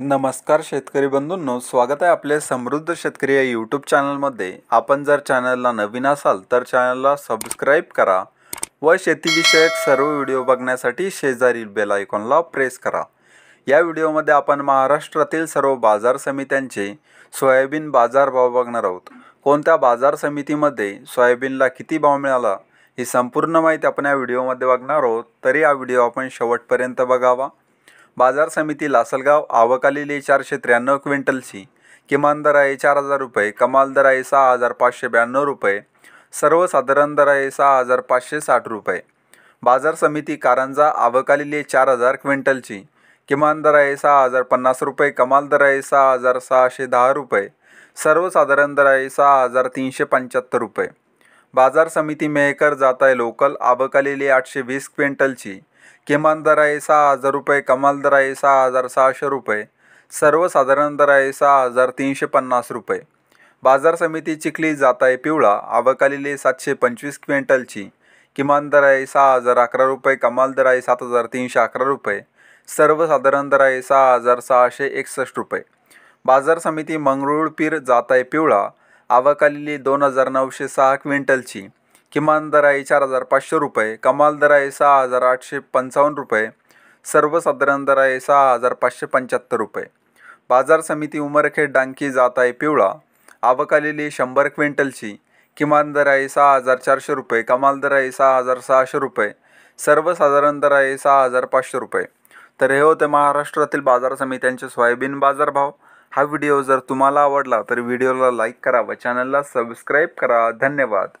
नमस्कार शेतकरी बंधूंनो स्वागत आहे आपले समृद्ध शेतकरी या यूट्यूब चॅनलमध्ये आपण जर चॅनलला नवीन असाल तर चॅनलला सबस्क्राईब करा व शेतीविषयक सर्व व्हिडिओ बघण्यासाठी शेजारी बेल आयकॉनला प्रेस करा या व्हिडिओमध्ये आपण महाराष्ट्रातील सर्व बाजार समित्यांचे सोयाबीन बाजार भाव बघणार आहोत कोणत्या बाजार समितीमध्ये सोयाबीनला किती भाव मिळाला ही संपूर्ण माहिती आपण या व्हिडिओमध्ये बघणार आहोत तरी हा व्हिडिओ आपण शेवटपर्यंत बघावा बाजार समिती लासलगाव आवक चारशे त्र्याण्णव क्विंटलची किमान दर आहे चार हजार रुपये कमाल दर आहे सहा हजार पाचशे ब्याण्णव रुपये सर्वसाधारण दर आहे सहा हजार पाचशे साठ रुपये बाजार समिती कारंजा आवकालेले चार हजार क्विंटलची किमान दर आहे सहा हजार पन्नास रुपये कमाल दर आहे सहा हजार सहाशे दहा रुपये सर्वसाधारण दर आहे सहा हजार तीनशे पंच्याहत्तर रुपये बाजार समिती मेहकर जात आहे लोकल आवक आठशे वीस क्विंटलची किमान दर आहे सहा हजार रुपये कमाल दर आहे सहा हजार सहाशे रुपये सर्वसाधारण दर आहे सहा हजार तीनशे पन्नास रुपये बाजार समिती चिखली जात आहे पिवळा आवकालिले सातशे पंचवीस क्विंटलची किमान दर आहे सहा हजार अकरा रुपये कमाल दर आहे सात हजार तीनशे अकरा रुपये सर्वसाधारण दर आहे सहा हजार सहाशे एकसष्ट रुपये बाजार समिती मंगरुळपीर जात आहे पिवळा आवकाली दोन हजार नऊशे सहा क्विंटलची किमान दर आहे चार हजार पाचशे रुपये कमाल दर आहे सहा हजार आठशे पंचावन्न रुपये सर्वसाधारण दर आहे सहा हजार पाचशे पंच्याहत्तर रुपये बाजार समिती उमरखेड डांकी जात आहे पिवळा आवक आलेली शंभर क्विंटलची किमान दर आहे सहा हजार चारशे रुपये कमाल दर आहे सहा हजार सहाशे रुपये सर्वसाधारण दर आहे सहा हजार पाचशे रुपये तर हे होते महाराष्ट्रातील बाजार समित्यांचे सोयाबीन बाजारभाव हा व्हिडिओ जर तुम्हाला आवडला तर व्हिडिओला लाईक करा व चॅनलला सबस्क्राईब करा धन्यवाद